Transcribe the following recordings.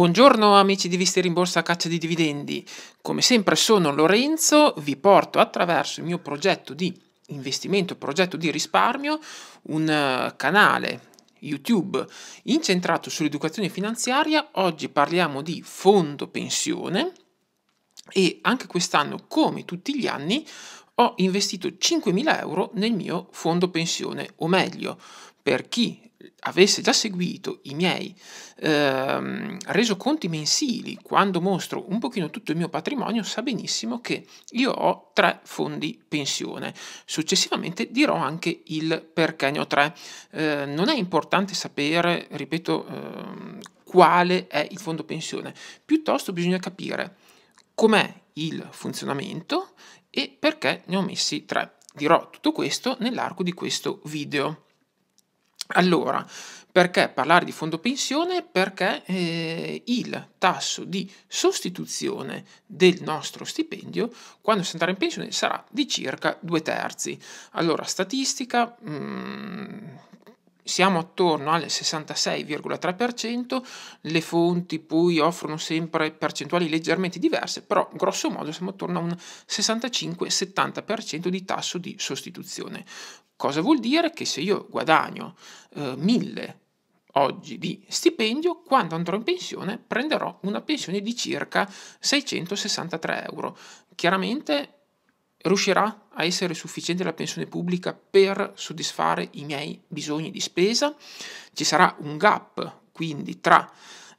Buongiorno amici di Visti Rimborsa a Caccia di Dividendi, come sempre sono Lorenzo, vi porto attraverso il mio progetto di investimento, progetto di risparmio, un eh, canale YouTube incentrato sull'educazione finanziaria, oggi parliamo di fondo pensione e anche quest'anno come tutti gli anni ho investito 5.000 euro nel mio fondo pensione, o meglio, per chi avesse già seguito i miei ehm, resoconti mensili quando mostro un pochino tutto il mio patrimonio sa benissimo che io ho tre fondi pensione successivamente dirò anche il perché ne ho tre eh, non è importante sapere ripeto ehm, quale è il fondo pensione piuttosto bisogna capire com'è il funzionamento e perché ne ho messi tre dirò tutto questo nell'arco di questo video allora, perché parlare di fondo pensione? Perché eh, il tasso di sostituzione del nostro stipendio quando si andrà in pensione sarà di circa due terzi. Allora, statistica, mm, siamo attorno al 66,3%, le fonti poi offrono sempre percentuali leggermente diverse, però grosso modo siamo attorno a un 65-70% di tasso di sostituzione. Cosa vuol dire? Che se io guadagno eh, 1000 oggi di stipendio, quando andrò in pensione prenderò una pensione di circa 663 euro. Chiaramente riuscirà a essere sufficiente la pensione pubblica per soddisfare i miei bisogni di spesa? Ci sarà un gap quindi tra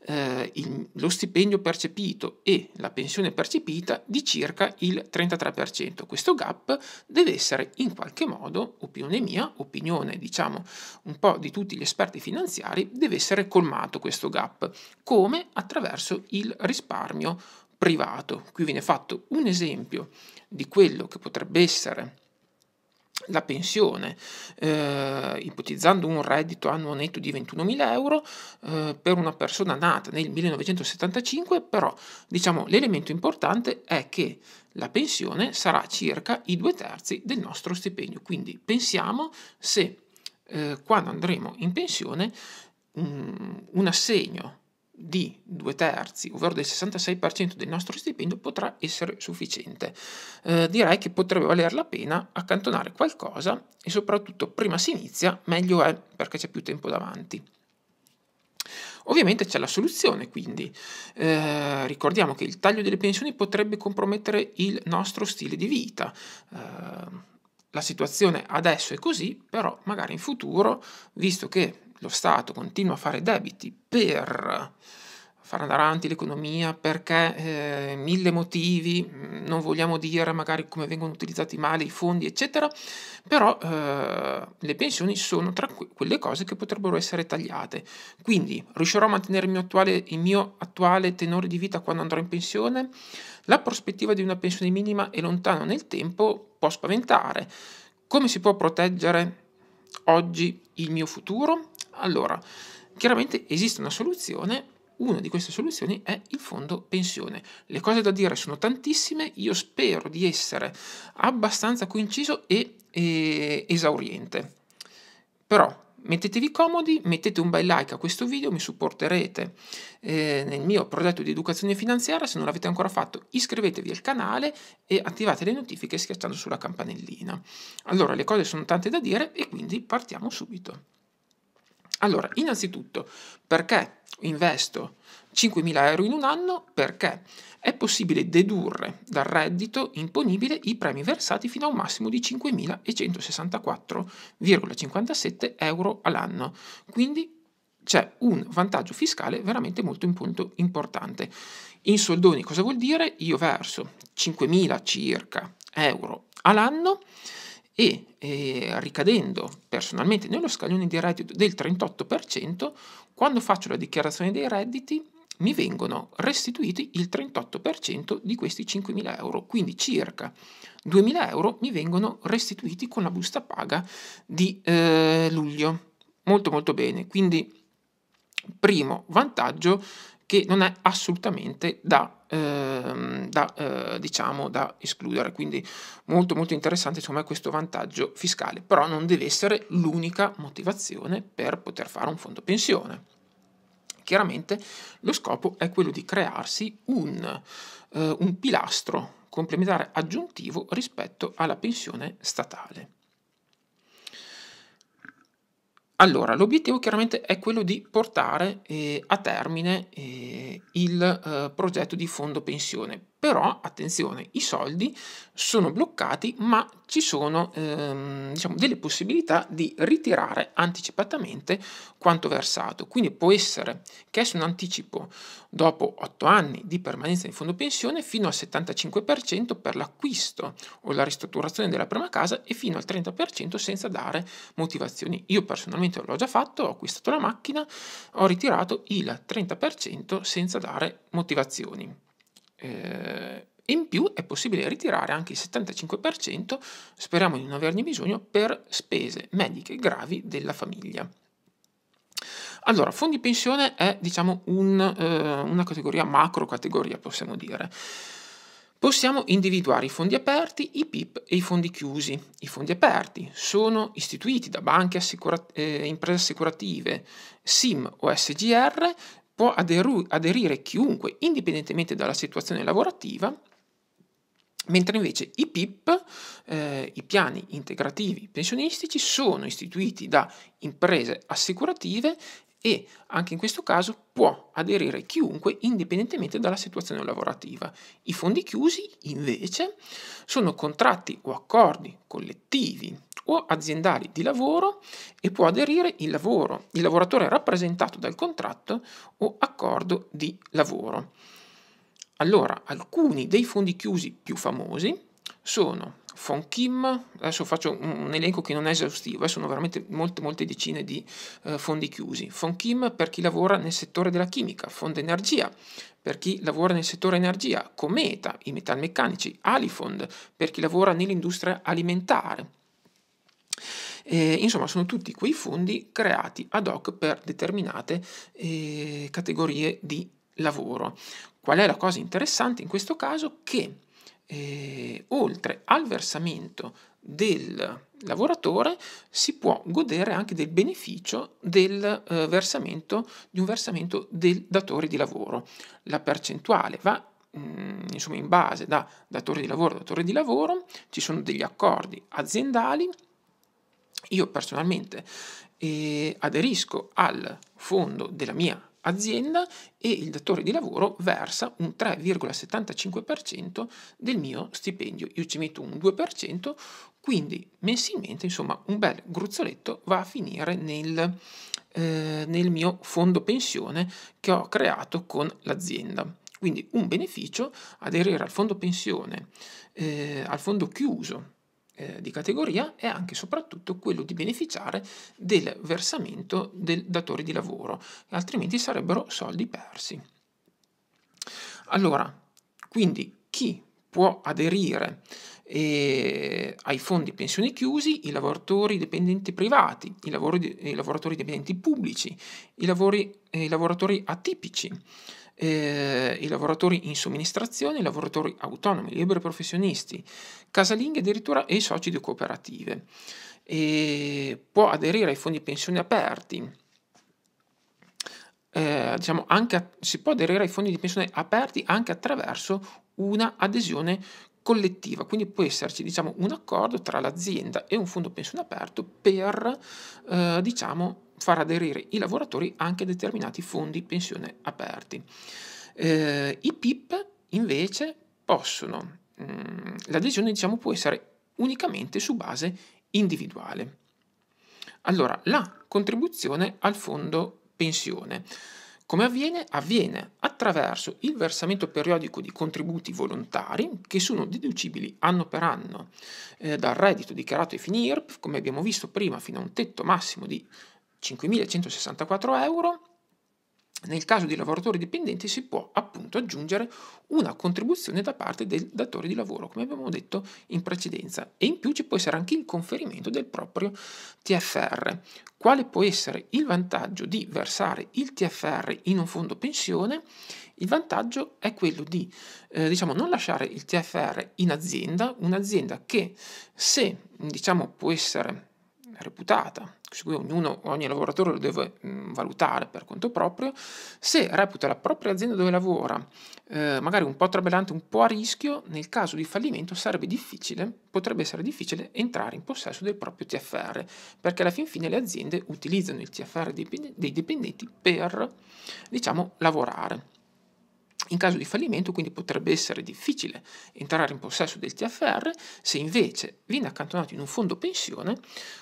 eh, il, lo stipendio percepito e la pensione percepita di circa il 33%. Questo gap deve essere in qualche modo, opinione mia, opinione diciamo un po' di tutti gli esperti finanziari, deve essere colmato questo gap. Come? Attraverso il risparmio privato. Qui viene fatto un esempio di quello che potrebbe essere la pensione, eh, ipotizzando un reddito annuo netto di 21.000 euro eh, per una persona nata nel 1975, però diciamo l'elemento importante è che la pensione sarà circa i due terzi del nostro stipendio, quindi pensiamo se eh, quando andremo in pensione un, mm, un assegno di due terzi, ovvero del 66% del nostro stipendio, potrà essere sufficiente. Eh, direi che potrebbe valer la pena accantonare qualcosa e soprattutto prima si inizia, meglio è perché c'è più tempo davanti. Ovviamente c'è la soluzione, quindi eh, ricordiamo che il taglio delle pensioni potrebbe compromettere il nostro stile di vita. Eh, la situazione adesso è così, però magari in futuro, visto che lo Stato continua a fare debiti per far andare avanti l'economia perché eh, mille motivi, mm, non vogliamo dire magari come vengono utilizzati male i fondi, eccetera, però eh, le pensioni sono tra quelle cose che potrebbero essere tagliate. Quindi riuscirò a mantenere il mio, attuale, il mio attuale tenore di vita quando andrò in pensione? La prospettiva di una pensione minima è lontana nel tempo può spaventare. Come si può proteggere oggi il mio futuro? Allora, chiaramente esiste una soluzione, una di queste soluzioni è il fondo pensione. Le cose da dire sono tantissime, io spero di essere abbastanza coinciso e, e eh, esauriente. Però mettetevi comodi, mettete un bel like a questo video, mi supporterete eh, nel mio progetto di educazione finanziaria, se non l'avete ancora fatto iscrivetevi al canale e attivate le notifiche schiacciando sulla campanellina. Allora le cose sono tante da dire e quindi partiamo subito. Allora, innanzitutto, perché investo 5.000 euro in un anno? Perché è possibile dedurre dal reddito imponibile i premi versati fino a un massimo di 5.164,57 euro all'anno. Quindi c'è un vantaggio fiscale veramente molto importante. In soldoni cosa vuol dire? Io verso 5.000 circa euro all'anno e eh, ricadendo personalmente nello scaglione di reddito del 38%, quando faccio la dichiarazione dei redditi mi vengono restituiti il 38% di questi 5.000 euro, quindi circa 2.000 euro mi vengono restituiti con la busta paga di eh, luglio. Molto molto bene, quindi primo vantaggio che non è assolutamente da ehm, da, eh, diciamo, da escludere. Quindi molto molto interessante insomma, questo vantaggio fiscale, però non deve essere l'unica motivazione per poter fare un fondo pensione. Chiaramente lo scopo è quello di crearsi un, eh, un pilastro complementare aggiuntivo rispetto alla pensione statale. Allora, l'obiettivo chiaramente è quello di portare eh, a termine eh, il eh, progetto di fondo pensione però attenzione, i soldi sono bloccati, ma ci sono ehm, diciamo, delle possibilità di ritirare anticipatamente quanto versato. Quindi può essere chiesto un anticipo dopo 8 anni di permanenza in fondo pensione fino al 75% per l'acquisto o la ristrutturazione della prima casa e fino al 30% senza dare motivazioni. Io personalmente l'ho già fatto, ho acquistato la macchina, ho ritirato il 30% senza dare motivazioni. Eh, in più è possibile ritirare anche il 75%, speriamo di non averne bisogno, per spese mediche gravi della famiglia. Allora, fondi pensione è diciamo un, eh, una categoria, macro categoria possiamo dire. Possiamo individuare i fondi aperti, i PIP e i fondi chiusi. I fondi aperti sono istituiti da banche, assicura eh, imprese assicurative, SIM o SGR può aderu- aderire chiunque, indipendentemente dalla situazione lavorativa, mentre invece i PIP, eh, i piani integrativi pensionistici, sono istituiti da imprese assicurative e anche in questo caso può aderire chiunque indipendentemente dalla situazione lavorativa. I fondi chiusi invece sono contratti o accordi collettivi o aziendali di lavoro e può aderire il lavoro, il lavoratore rappresentato dal contratto o accordo di lavoro. Allora, alcuni dei fondi chiusi più famosi sono Fonkim, adesso faccio un elenco che non è esaustivo, eh, sono veramente molte, molte decine di eh, fondi chiusi. Fonkim per chi lavora nel settore della chimica, Fondo Energia per chi lavora nel settore energia, Cometa, i metalmeccanici, Alifond per chi lavora nell'industria alimentare, eh, insomma, sono tutti quei fondi creati ad hoc per determinate eh, categorie di lavoro. Qual è la cosa interessante in questo caso? Che eh, oltre al versamento del lavoratore si può godere anche del beneficio del, eh, versamento, di un versamento del datore di lavoro. La percentuale va mh, mm, insomma in base da datore di lavoro a datore di lavoro, ci sono degli accordi aziendali io personalmente eh, aderisco al fondo della mia azienda e il datore di lavoro versa un 3,75% del mio stipendio. Io ci metto un 2%, quindi mensilmente, insomma, un bel gruzzoletto va a finire nel, eh, nel mio fondo pensione che ho creato con l'azienda. Quindi un beneficio aderire al fondo pensione, eh, al fondo chiuso eh, di categoria è anche e soprattutto quello di beneficiare del versamento del datore di lavoro, altrimenti sarebbero soldi persi. Allora, quindi chi può aderire eh, ai fondi pensioni chiusi, i lavoratori dipendenti privati, i, lavori, i lavoratori dipendenti pubblici, i, lavori, eh, i lavoratori atipici, eh, i lavoratori in somministrazione, i lavoratori autonomi, i liberi professionisti, casalinghi addirittura e i soci di cooperative. E può aderire ai fondi pensioni aperti, eh, diciamo a, si può aderire ai fondi di pensione aperti anche attraverso una adesione collettiva, quindi può esserci diciamo, un accordo tra l'azienda e un fondo pensione aperto per eh, diciamo, far aderire i lavoratori anche a determinati fondi pensione aperti. Eh, I PIP invece possono, mh, mm, l'adesione diciamo, può essere unicamente su base individuale. Allora, la contribuzione al fondo pensione. Come avviene? Avviene attraverso il versamento periodico di contributi volontari che sono deducibili anno per anno eh, dal reddito dichiarato ai fini IRP, come abbiamo visto prima, fino a un tetto massimo di 5.164 euro, nel caso di lavoratori dipendenti si può appunto aggiungere una contribuzione da parte del datore di lavoro, come abbiamo detto in precedenza, e in più ci può essere anche il conferimento del proprio TFR. Quale può essere il vantaggio di versare il TFR in un fondo pensione? Il vantaggio è quello di eh, diciamo, non lasciare il TFR in azienda, un'azienda che se diciamo, può essere reputata, su cui ognuno, ogni lavoratore lo deve mh, mm, valutare per conto proprio, se reputa la propria azienda dove lavora eh, magari un po' trabellante, un po' a rischio, nel caso di fallimento sarebbe difficile, potrebbe essere difficile entrare in possesso del proprio TFR, perché alla fin fine le aziende utilizzano il TFR dei dipendenti per, diciamo, lavorare. In caso di fallimento quindi potrebbe essere difficile entrare in possesso del TFR se invece viene accantonato in un fondo pensione,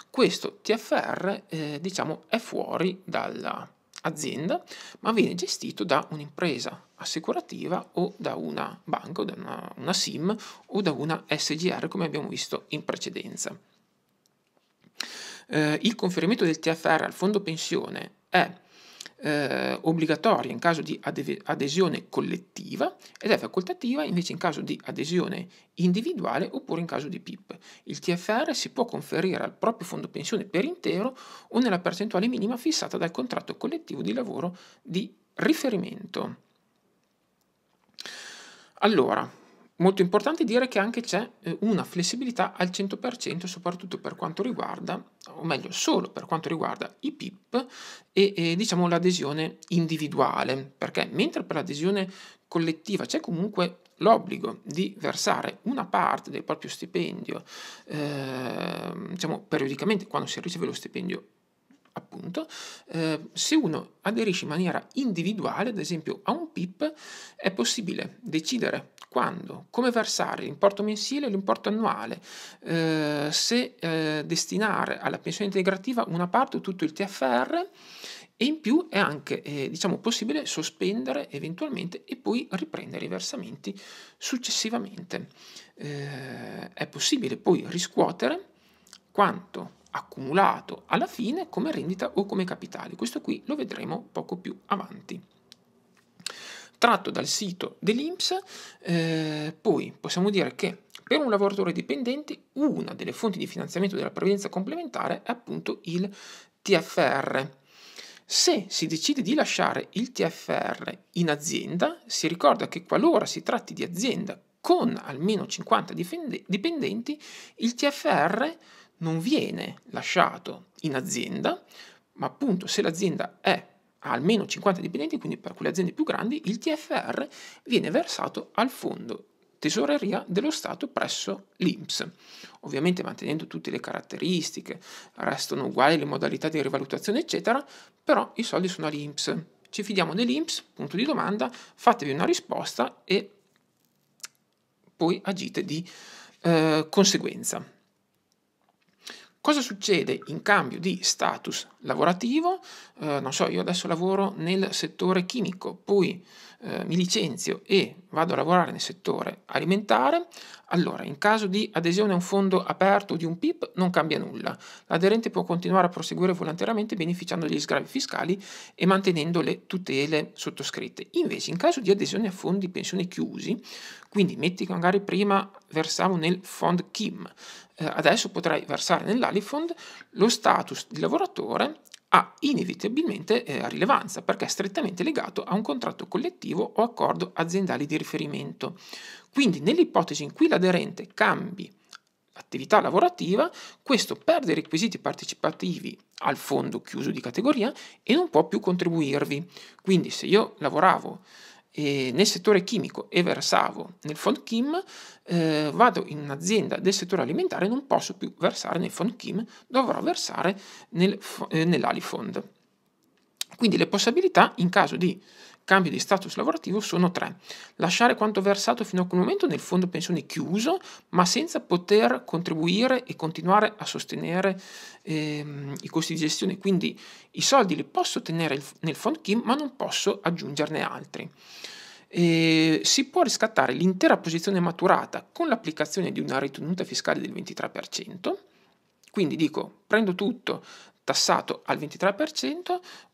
questo TFR eh, diciamo, è fuori dall'azienda ma viene gestito da un'impresa assicurativa o da una banca o da una, una SIM o da una SGR come abbiamo visto in precedenza. Eh, il conferimento del TFR al fondo pensione è eh, obbligatoria in caso di adesione collettiva ed è facoltativa invece in caso di adesione individuale oppure in caso di PIP. Il TFR si può conferire al proprio fondo pensione per intero o nella percentuale minima fissata dal contratto collettivo di lavoro di riferimento. Allora, Molto importante dire che anche c'è eh, una flessibilità al 100%, soprattutto per quanto riguarda, o meglio, solo per quanto riguarda i PIP e, e diciamo l'adesione individuale, perché mentre per l'adesione collettiva c'è comunque l'obbligo di versare una parte del proprio stipendio, eh, diciamo periodicamente quando si riceve lo stipendio appunto, eh, se uno aderisce in maniera individuale, ad esempio a un PIP, è possibile decidere quando, come versare l'importo mensile e l'importo annuale, eh, se eh, destinare alla pensione integrativa una parte o tutto il TFR e in più è anche eh, diciamo, possibile sospendere eventualmente e poi riprendere i versamenti successivamente. Eh, è possibile poi riscuotere quanto accumulato alla fine come rendita o come capitale. Questo qui lo vedremo poco più avanti. Tratto dal sito dell'INPS, eh, poi possiamo dire che per un lavoratore dipendente una delle fonti di finanziamento della previdenza complementare è appunto il TFR. Se si decide di lasciare il TFR in azienda, si ricorda che qualora si tratti di azienda con almeno 50 dipendenti, il TFR non viene lasciato in azienda, ma appunto se l'azienda è a almeno 50 dipendenti, quindi per quelle aziende più grandi, il TFR viene versato al fondo tesoreria dello Stato presso l'INPS. Ovviamente mantenendo tutte le caratteristiche, restano uguali le modalità di rivalutazione, eccetera, però i soldi sono all'INPS. Ci fidiamo dell'INPS, punto di domanda, fatevi una risposta e poi agite di eh, conseguenza. Cosa succede in cambio di status lavorativo? Eh, non so, io adesso lavoro nel settore chimico, poi eh, mi licenzio e vado a lavorare nel settore alimentare, allora in caso di adesione a un fondo aperto o di un PIP non cambia nulla. L'aderente può continuare a proseguire volontariamente beneficiando degli sgravi fiscali e mantenendo le tutele sottoscritte. Invece in caso di adesione a fondi pensione chiusi, quindi metti che magari prima versavo nel Fond Kim, eh, adesso potrai versare nell'Alifond, lo status di lavoratore ha inevitabilmente eh, rilevanza perché è strettamente legato a un contratto collettivo o accordo aziendale di riferimento. Quindi nell'ipotesi in cui l'aderente cambi attività lavorativa, questo perde i requisiti partecipativi al fondo chiuso di categoria e non può più contribuirvi. Quindi se io lavoravo eh, nel settore chimico e versavo nel Fondchim, eh, vado in un'azienda del settore alimentare e non posso più versare nel fond Fondchim, dovrò versare nel, eh, nell'Alifond. Quindi le possibilità in caso di cambio di status lavorativo sono tre. Lasciare quanto versato fino a quel momento nel fondo pensione chiuso, ma senza poter contribuire e continuare a sostenere ehm, i costi di gestione. Quindi i soldi li posso tenere nel fondo KIM, ma non posso aggiungerne altri. E si può riscattare l'intera posizione maturata con l'applicazione di una ritenuta fiscale del 23%. Quindi dico, prendo tutto, tassato al 23%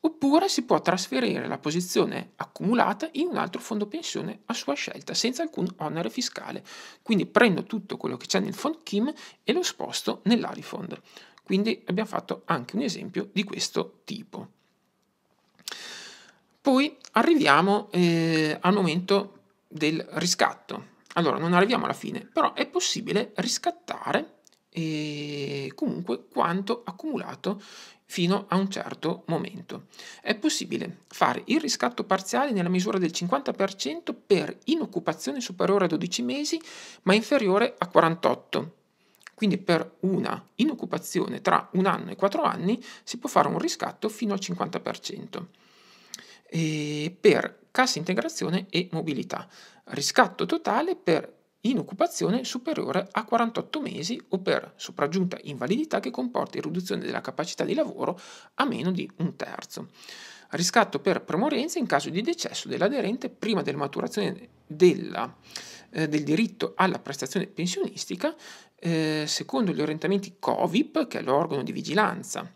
oppure si può trasferire la posizione accumulata in un altro fondo pensione a sua scelta senza alcun onere fiscale. Quindi prendo tutto quello che c'è nel fond Kim e lo sposto nell'Arifond. Quindi abbiamo fatto anche un esempio di questo tipo. Poi arriviamo eh, al momento del riscatto. Allora, non arriviamo alla fine, però è possibile riscattare e comunque quanto accumulato fino a un certo momento. È possibile fare il riscatto parziale nella misura del 50% per inoccupazione superiore a 12 mesi ma inferiore a 48. Quindi per una inoccupazione tra un anno e 4 anni si può fare un riscatto fino al 50%. E per cassa integrazione e mobilità. Riscatto totale per in occupazione superiore a 48 mesi o per sopraggiunta invalidità che comporti riduzione della capacità di lavoro a meno di un terzo. Riscatto per premorenza in caso di decesso dell'aderente prima della maturazione della, eh, del diritto alla prestazione pensionistica, eh, secondo gli orientamenti COVIP, che è l'organo di vigilanza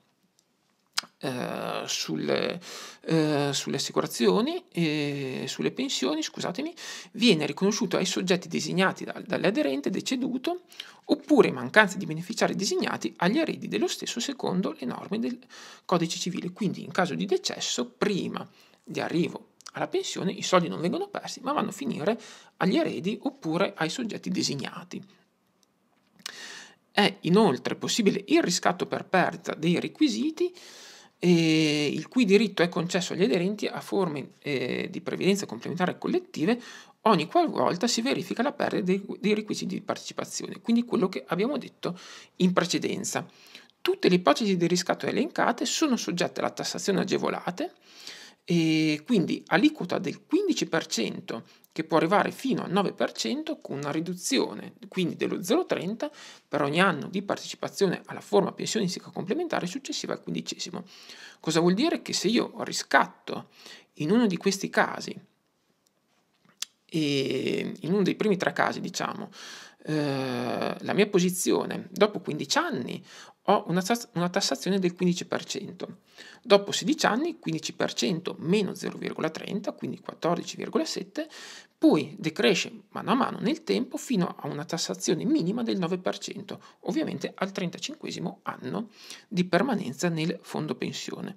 eh, sulle, eh, sulle, assicurazioni e sulle pensioni, scusatemi, viene riconosciuto ai soggetti designati da, dall'aderente deceduto oppure in mancanza di beneficiari designati agli eredi dello stesso secondo le norme del codice civile. Quindi in caso di decesso, prima di arrivo alla pensione, i soldi non vengono persi ma vanno a finire agli eredi oppure ai soggetti designati. È inoltre possibile il riscatto per perdita dei requisiti eh, il cui diritto è concesso agli aderenti a forme eh, di previdenza complementare collettive ogni qualvolta si verifica la perdita dei, dei requisiti di partecipazione, quindi quello che abbiamo detto in precedenza. Tutte le ipotesi di riscatto elencate sono soggette alla tassazione agevolate e quindi aliquota del 15% che può arrivare fino al 9% con una riduzione quindi dello 0,30 per ogni anno di partecipazione alla forma pensionistica complementare successiva al quindicesimo. Cosa vuol dire? Che se io riscatto in uno di questi casi, in uno dei primi tre casi diciamo, eh, la mia posizione dopo 15 anni ho una, una tassazione del 15%. Dopo 16 anni 15% meno 0,30, quindi 14,7, poi decresce mano a mano nel tempo fino a una tassazione minima del 9%, ovviamente al 35 anno di permanenza nel fondo pensione.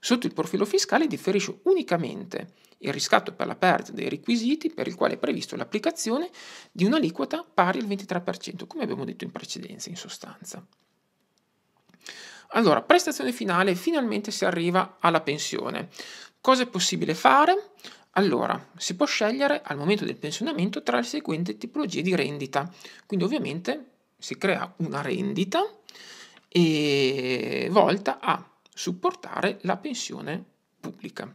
Sotto il profilo fiscale differisce unicamente il riscatto per la perdita dei requisiti per il quale è previsto l'applicazione di un'aliquota pari al 23%, come abbiamo detto in precedenza in sostanza. Allora, prestazione finale, finalmente si arriva alla pensione. Cosa è possibile fare? Allora, si può scegliere al momento del pensionamento tra le seguenti tipologie di rendita. Quindi ovviamente si crea una rendita e volta a supportare la pensione pubblica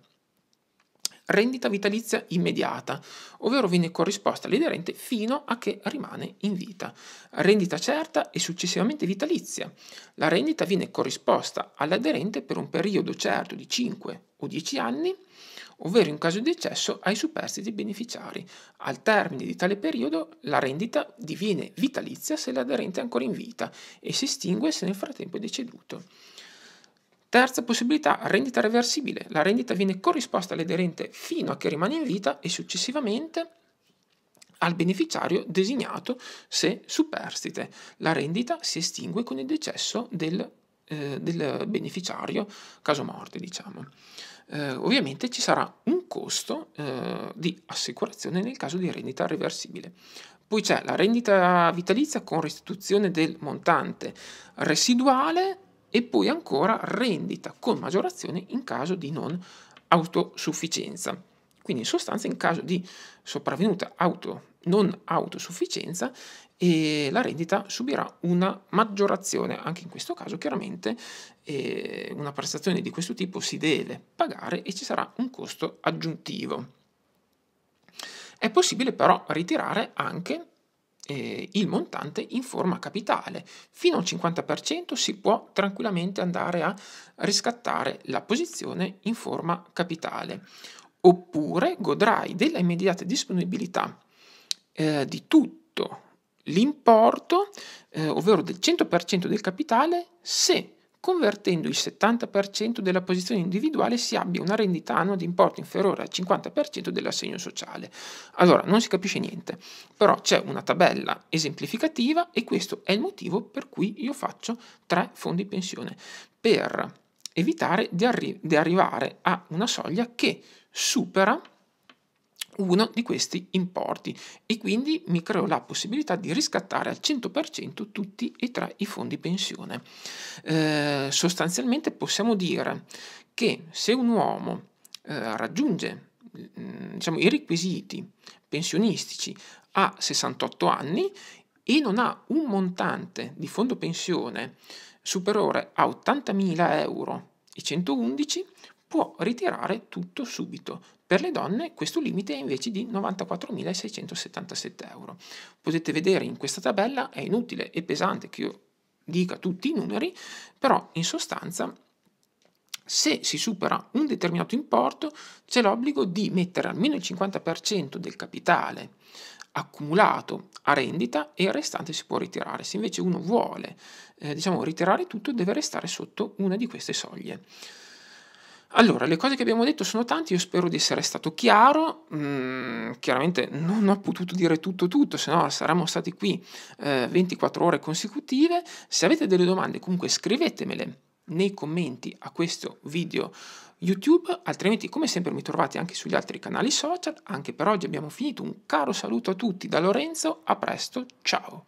rendita vitalizia immediata, ovvero viene corrisposta all'aderente fino a che rimane in vita. Rendita certa e successivamente vitalizia. La rendita viene corrisposta all'aderente per un periodo certo di 5 o 10 anni, ovvero in caso di eccesso ai superstiti beneficiari. Al termine di tale periodo la rendita diviene vitalizia se l'aderente è ancora in vita e si estingue se nel frattempo è deceduto. Terza possibilità, rendita reversibile. La rendita viene corrisposta all'aderente fino a che rimane in vita e successivamente al beneficiario designato se superstite. La rendita si estingue con il decesso del, eh, del beneficiario, caso morte diciamo. Eh, ovviamente ci sarà un costo eh, di assicurazione nel caso di rendita reversibile. Poi c'è la rendita vitalizia con restituzione del montante residuale e poi ancora rendita con maggiorazione in caso di non autosufficienza. Quindi in sostanza in caso di sopravvenuta auto, non autosufficienza eh, la rendita subirà una maggiorazione, anche in questo caso chiaramente eh, una prestazione di questo tipo si deve pagare e ci sarà un costo aggiuntivo. È possibile però ritirare anche eh, il montante in forma capitale. Fino al 50% si può tranquillamente andare a riscattare la posizione in forma capitale. Oppure godrai della immediata disponibilità eh, di tutto l'importo, eh, ovvero del 100% del capitale, se convertendo il 70% della posizione individuale si abbia una rendita annua di importo inferiore al 50% dell'assegno sociale. Allora, non si capisce niente, però c'è una tabella esemplificativa e questo è il motivo per cui io faccio tre fondi pensione, per evitare di, arri- di arrivare a una soglia che supera uno di questi importi e quindi mi creo la possibilità di riscattare al 100% tutti e tre i fondi pensione. Eh, sostanzialmente possiamo dire che se un uomo eh, raggiunge mm, diciamo, i requisiti pensionistici a 68 anni e non ha un montante di fondo pensione superiore a 80.000 euro e 111, può ritirare tutto subito, per le donne questo limite è invece di 94.677 euro. Potete vedere in questa tabella, è inutile e pesante che io dica tutti i numeri, però in sostanza se si supera un determinato importo c'è l'obbligo di mettere almeno il 50% del capitale accumulato a rendita e il restante si può ritirare. Se invece uno vuole eh, diciamo, ritirare tutto deve restare sotto una di queste soglie. Allora, le cose che abbiamo detto sono tante, io spero di essere stato chiaro, mm, chiaramente non ho potuto dire tutto tutto, se no saremmo stati qui eh, 24 ore consecutive, se avete delle domande comunque scrivetemele nei commenti a questo video YouTube, altrimenti come sempre mi trovate anche sugli altri canali social, anche per oggi abbiamo finito, un caro saluto a tutti da Lorenzo, a presto, ciao!